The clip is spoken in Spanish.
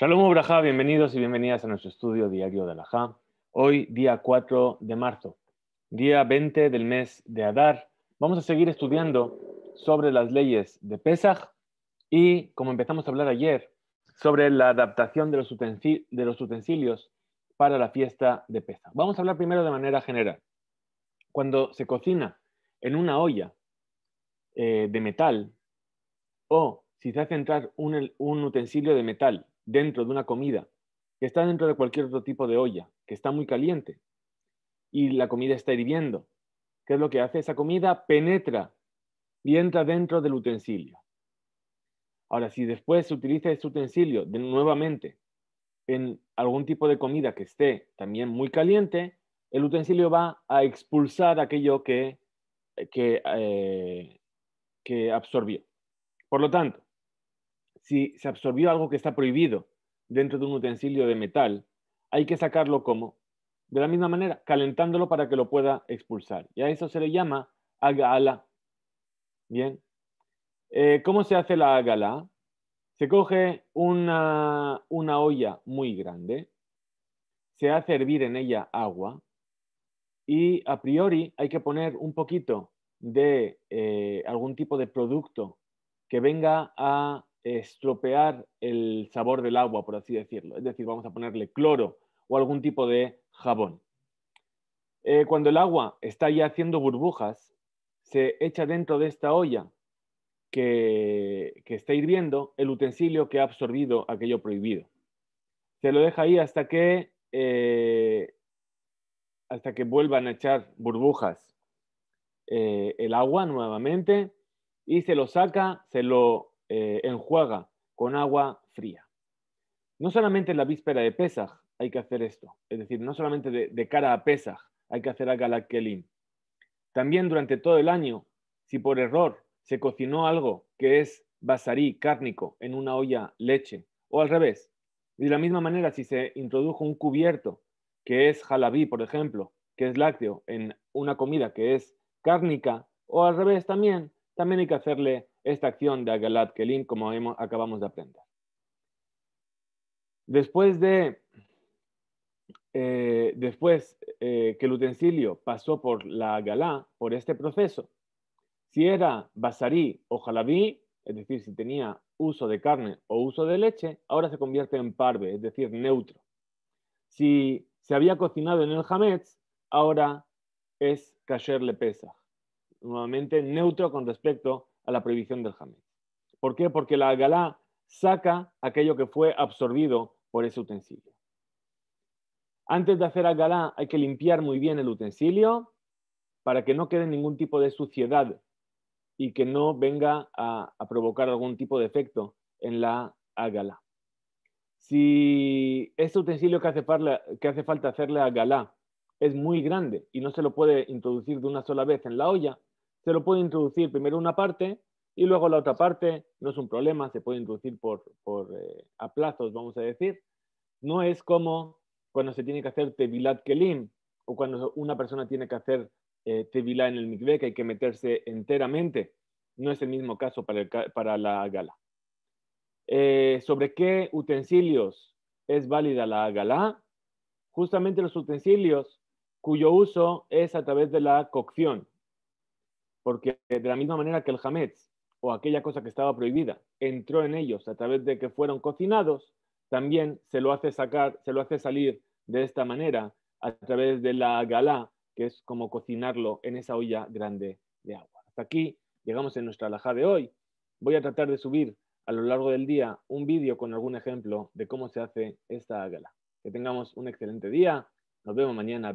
Shalom Obraja, bienvenidos y bienvenidas a nuestro estudio diario de la JAH. Hoy, día 4 de marzo, día 20 del mes de Adar, vamos a seguir estudiando sobre las leyes de Pesach y, como empezamos a hablar ayer, sobre la adaptación de los, utensilios, para la fiesta de Pesach. Vamos a hablar primero de manera general. Cuando se cocina en una olla eh, de metal o si se hace entrar un, un utensilio de metal dentro de una comida, que está dentro de cualquier otro tipo de olla, que está muy caliente y la comida está hirviendo. ¿Qué es lo que hace? Esa comida penetra y entra dentro del utensilio. Ahora, si después se utiliza ese utensilio nuevamente en algún tipo de comida que esté también muy caliente, el utensilio va a expulsar aquello que, que eh, absorbió. Por lo tanto, si se absorbió algo que está prohibido dentro de un utensilio de metal, hay que sacarlo como, de la misma manera, calentándolo para que lo pueda expulsar. Y a eso se le llama agala. Bien. Eh, ¿Cómo se hace la agala? Se coge una, olla muy grande, se hace hervir en ella agua y a priori hay que poner un poquito de eh, algún tipo de producto que venga a estropear el sabor del agua, por así decirlo. Es decir, vamos a ponerle cloro o algún tipo de jabón. Eh, cuando el agua está ya haciendo burbujas, se echa dentro de esta olla que, está hirviendo el utensilio que ha absorbido aquello prohibido. Se lo deja ahí hasta que, eh, hasta que vuelvan a echar burbujas eh, el agua nuevamente y se lo saca, se lo eh, enjuaga con agua fría. No solamente en la víspera de Pesaj hay que hacer esto, es decir, no solamente de, cara a Pesaj hay que hacer a Galakelim. También durante todo el año, si por error se cocinó algo que es basarí cárnico en una olla leche, o al revés, de la misma manera si se introdujo un cubierto que es jalabí, por ejemplo, que es lácteo, en una comida que es cárnica, o al revés también, también hay que hacerle esta acción de Agalat Kelim, como hemos, acabamos de aprender. Después de eh, después eh, que el utensilio pasó por la Agalá, por este proceso, si era basarí o jalabí, es decir, si tenía uso de carne o uso de leche, ahora se convierte en parve, es decir, neutro. Si se había cocinado en el hametz, ahora es kasher le pesa, nuevamente neutro con respecto a a la prohibición del jamón. ¿Por qué? Porque la Galá saca aquello que fue absorbido por ese utensilio. Antes de hacer agalá, hay que limpiar muy bien el utensilio para que no quede ningún tipo de suciedad y que no venga a, provocar algún tipo de efecto en la agalá. Si ese utensilio que hace, que hace falta hacerle agalá es muy grande y no se lo puede introducir de una sola vez en la olla, se lo puede introducir primero una parte y luego la otra parte, no es un problema, se puede introducir por, por eh, a plazos, vamos a decir. No es como cuando se tiene que hacer Tevilat Kelim o cuando una persona tiene que hacer eh, en el mikveh, que hay que meterse enteramente. No es el mismo caso para, la gala. Eh, ¿Sobre qué utensilios es válida la gala? Justamente los utensilios cuyo uso es a través de la cocción. Porque de la misma manera que el Hametz o aquella cosa que estaba prohibida entró en ellos a través de que fueron cocinados, también se lo hace sacar, se lo hace salir de esta manera a través de la gala, que es como cocinarlo en esa olla grande de agua. Hasta aquí llegamos en nuestra alhaja de hoy. Voy a tratar de subir a lo largo del día un vídeo con algún ejemplo de cómo se hace esta gala. Que tengamos un excelente día. Nos vemos mañana,